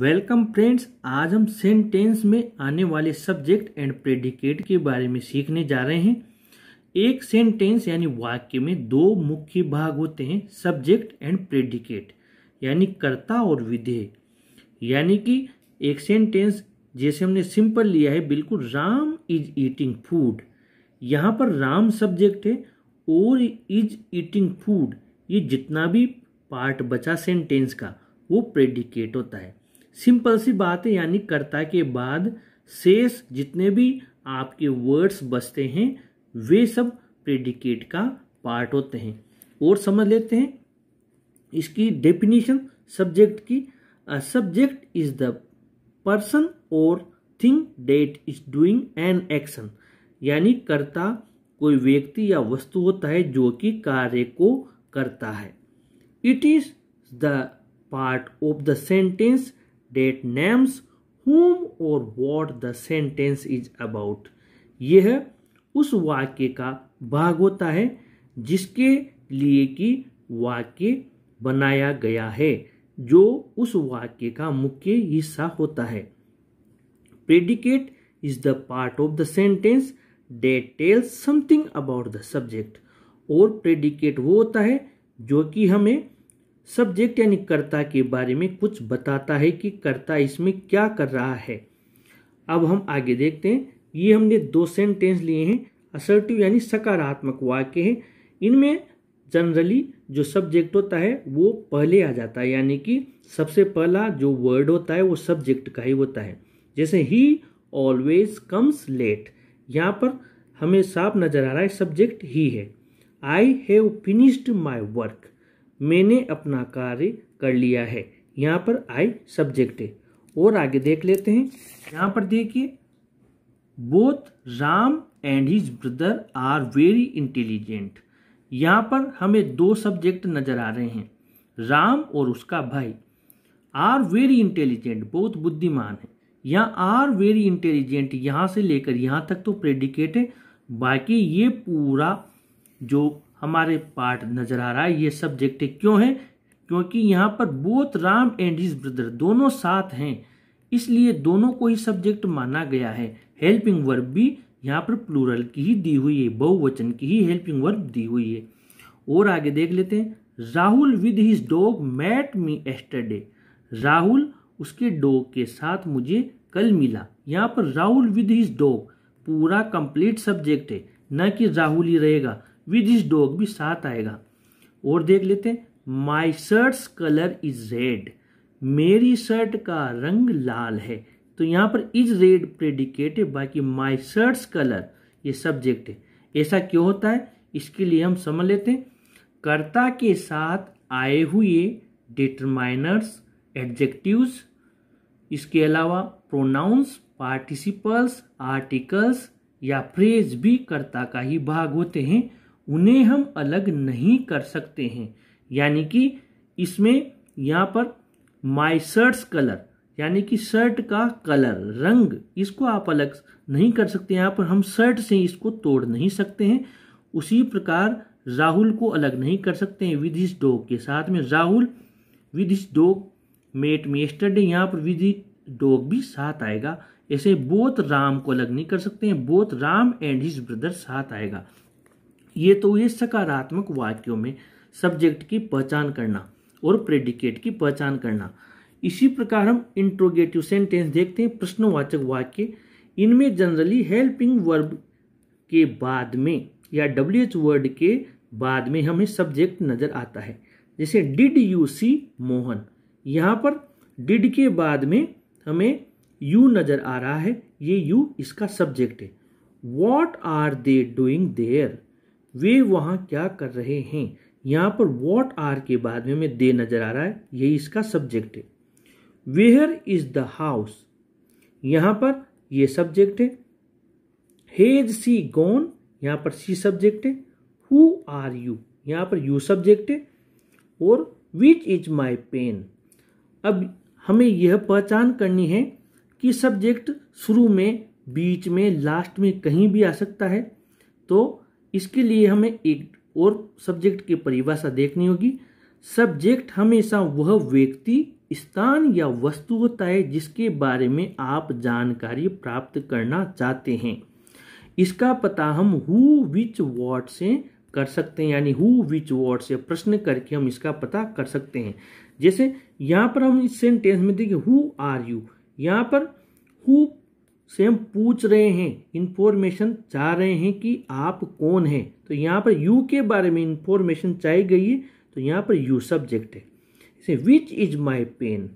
welcome friends आज हम sentence में आने वाले सब्जेक्ट एंड प्रेडिकेट के बारे में सीखने जा रहे हैं एक सेंटेंस यानी वाक्य में दो मुख्य भाग होते हैं सब्जेक्ट एंड प्रेडिकेट यानी कर्ता और विधेय यानी कि एक सेंटेंस जैसे हमने सिंपल लिया है बिल्कुल राम इज ईटिंग फूड यहाँ पर राम सब्जेक्ट है और इज ईटिंग फूड ये जितना भी पार्ट बचा सेंटेंस का वो प्रेडिकेट होता है सिंपल सी बात है यानी कर्ता के बाद शेष जितने भी आपके वर्ड्स बचते हैं वे सब प्रेडिकेट का पार्ट होते हैं और समझ लेते हैं इसकी डेफिनेशन सब्जेक्ट की सब्जेक्ट इज द पर्सन और thing that is doing an action यानी कर्ता कोई व्यक्ति या वस्तु होता है जो कि कार्य को करता है it is the part of the sentence that names whom और what the sentence is about यह उस वाक्य का भाग होता है जिसके लिए कि वाक्य बनाया गया है जो उस वाक्य का मुख्य हिस्सा होता है predicate is the part of the sentence that tells something about the subject और प्रेडिकेट वो होता है जो कि हमें सब्जेक्ट यानी कर्ता के बारे में कुछ बताता है कि कर्ता इसमें क्या कर रहा है अब हम आगे देखते हैं ये हमने दो सेंटेंस लिए हैं असर्टिव यानी सकारात्मक वाक्य हैं इनमें जनरली जो सब्जेक्ट होता है वो पहले आ जाता है यानी कि सबसे पहला जो वर्ड होता है वो सब्जेक्ट का ही होता है जैसे ही ऑलवेज कम्स लेट यहाँ पर हमें साफ नज़र आ रहा है सब्जेक्ट ही है I have finished my work मैंने अपना कार्य कर लिया है यहाँ पर आई सब्जेक्ट है और आगे देख लेते हैं यहाँ पर देखिए both Ram and his brother are very intelligent यहाँ पर हमें दो सब्जेक्ट नजर आ रहे हैं राम और उसका भाई आर वेरी इंटेलिजेंट बहुत बुद्धिमान है यहाँ आर वेरी इंटेलिजेंट यहाँ से लेकर यहाँ तक तो प्रेडिकेट है बाकी ये पूरा जो हमारे पार्ट नजर आ रहा है ये सब्जेक्ट क्यों है क्योंकि यहाँ पर both Ram and his brother दोनों साथ हैं इसलिए दोनों को ही सब्जेक्ट माना गया है हेल्पिंग वर्ब भी यहाँ पर प्लूरल की ही दी हुई है बहुवचन की ही हेल्पिंग वर्ब दी हुई है और आगे देख लेते हैं Rahul with his dog met me yesterday Rahul उसके डॉग के साथ मुझे कल मिला यहाँ पर राहुल विद हिज डॉग पूरा कंप्लीट सब्जेक्ट है न कि राहुल ही रहेगा विद इज डॉग भी साथ आएगा और देख लेते हैं my shirt's colour is red मेरी शर्ट का रंग लाल है तो यहाँ पर इज रेड प्रेडिकेट है बाकी माई शर्ट्स कलर ये सब्जेक्ट है ऐसा क्यों होता है इसके लिए हम समझ लेते हैं कर्ता के साथ आए हुए डिटरमाइनर्स एडजेक्टिव्स इसके अलावा प्रोनाउंस पार्टिसिपल्स आर्टिकल्स या फ्रेज भी कर्ता का ही भाग होते हैं उन्हें हम अलग नहीं कर सकते हैं यानी कि इसमें यहाँ पर माई शर्ट्स कलर यानी कि शर्ट का कलर रंग इसको आप अलग नहीं कर सकते यहाँ पर हम शर्ट से इसको तोड़ नहीं सकते हैं उसी प्रकार राहुल को अलग नहीं कर सकते हैं विद हिज डॉग के साथ में Rahul with his dog met me yesterday यहाँ पर विद डॉग भी साथ आएगा ऐसे बोथ राम को अलग नहीं कर सकते हैं both Ram and his brother साथ आएगा ये तो ये सकारात्मक वाक्यों में सब्जेक्ट की पहचान करना और प्रेडिकेट की पहचान करना इसी प्रकार हम इंट्रोगेटिव सेंटेंस देखते हैं प्रश्नवाचक वाक्य इनमें जनरली हेल्पिंग वर्ब के बाद में या डब्ल्यू एच वर्ड के बाद में हमें सब्जेक्ट नज़र आता है जैसे डिड यू सी मोहन यहाँ पर डिड के बाद में हमें यू नज़र आ रहा है ये यू इसका सब्जेक्ट है what are they doing there वे वहाँ क्या कर रहे हैं यहाँ पर वॉट आर के बाद में दे नज़र आ रहा है यही इसका सब्जेक्ट है वेयर इज द हाउस यहाँ पर ये सब्जेक्ट है हेज सी गोन यहाँ पर सी सब्जेक्ट है हु आर यू यहाँ पर यू सब्जेक्ट है और विच इज माई पेन अब हमें यह पहचान करनी है कि सब्जेक्ट शुरू में बीच में लास्ट में कहीं भी आ सकता है तो इसके लिए हमें एक और सब्जेक्ट की परिभाषा देखनी होगी सब्जेक्ट हमेशा वह व्यक्ति स्थान या वस्तु होता है जिसके बारे में आप जानकारी प्राप्त करना चाहते हैं इसका पता हम हु विच वॉट से कर सकते हैं यानी हु विच वर्ड से प्रश्न करके हम इसका पता कर सकते हैं जैसे यहाँ पर हम इस सेंटेंस में देखें हु आर यू यहाँ पर हु से हम पूछ रहे हैं इन्फॉर्मेशन चाह रहे हैं कि आप कौन हैं तो यहाँ पर यू के बारे में इन्फॉर्मेशन चाही गई है तो यहाँ पर यू सब्जेक्ट है इसे विच इज माई पेन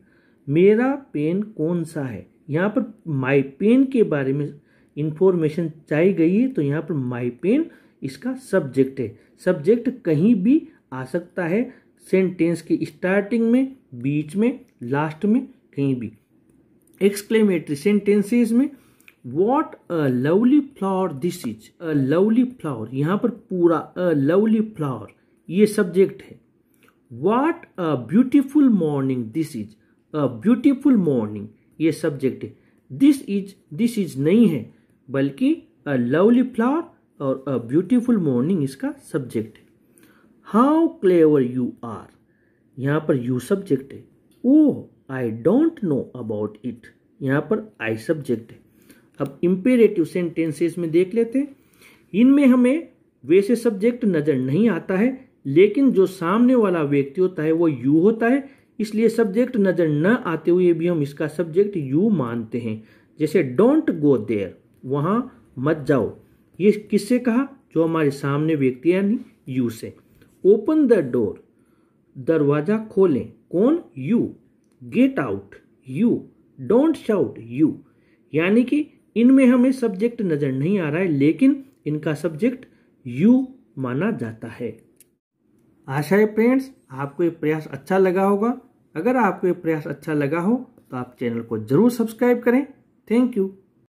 मेरा पेन कौन सा है यहाँ पर माई पेन के बारे में इन्फॉर्मेशन चाही गई है तो यहाँ पर माई पेन इसका सब्जेक्ट है सब्जेक्ट कहीं भी आ सकता है सेंटेंस के स्टार्टिंग में बीच में लास्ट में कहीं भी एक्सक्लेमेटरी सेंटेंसेस में what a lovely flower this is a lovely flower यहाँ पर पूरा अ लवली फ्लावर ये सब्जेक्ट है what a beautiful morning this is a beautiful morning ये सब्जेक्ट है दिस इज दिस इज नहीं है बल्कि अ लवली फ्लावर और अ ब्यूटिफुल मॉर्निंग इसका सब्जेक्ट है हाउ क्लेवर यू आर यहाँ पर यू सब्जेक्ट है oh I don't know about it यहाँ पर आई सब्जेक्ट है अब इम्पेरेटिव सेंटेंसेस में देख लेते हैं इनमें हमें वैसे सब्जेक्ट नज़र नहीं आता है लेकिन जो सामने वाला व्यक्ति होता है वो यू होता है इसलिए सब्जेक्ट नज़र न आते हुए भी हम इसका सब्जेक्ट यू मानते हैं जैसे डोंट गो देयर वहाँ मत जाओ ये किससे कहा जो हमारे सामने व्यक्ति यानी यू से ओपन द डोर दरवाज़ा खोलें कौन you get out you don't shout you यानी कि इनमें हमें सब्जेक्ट नज़र नहीं आ रहा है लेकिन इनका सब्जेक्ट यू माना जाता है आशा है फ्रेंड्स आपको ये प्रयास अच्छा लगा होगा अगर आपको ये प्रयास अच्छा लगा हो तो आप चैनल को ज़रूर सब्सक्राइब करें थैंक यू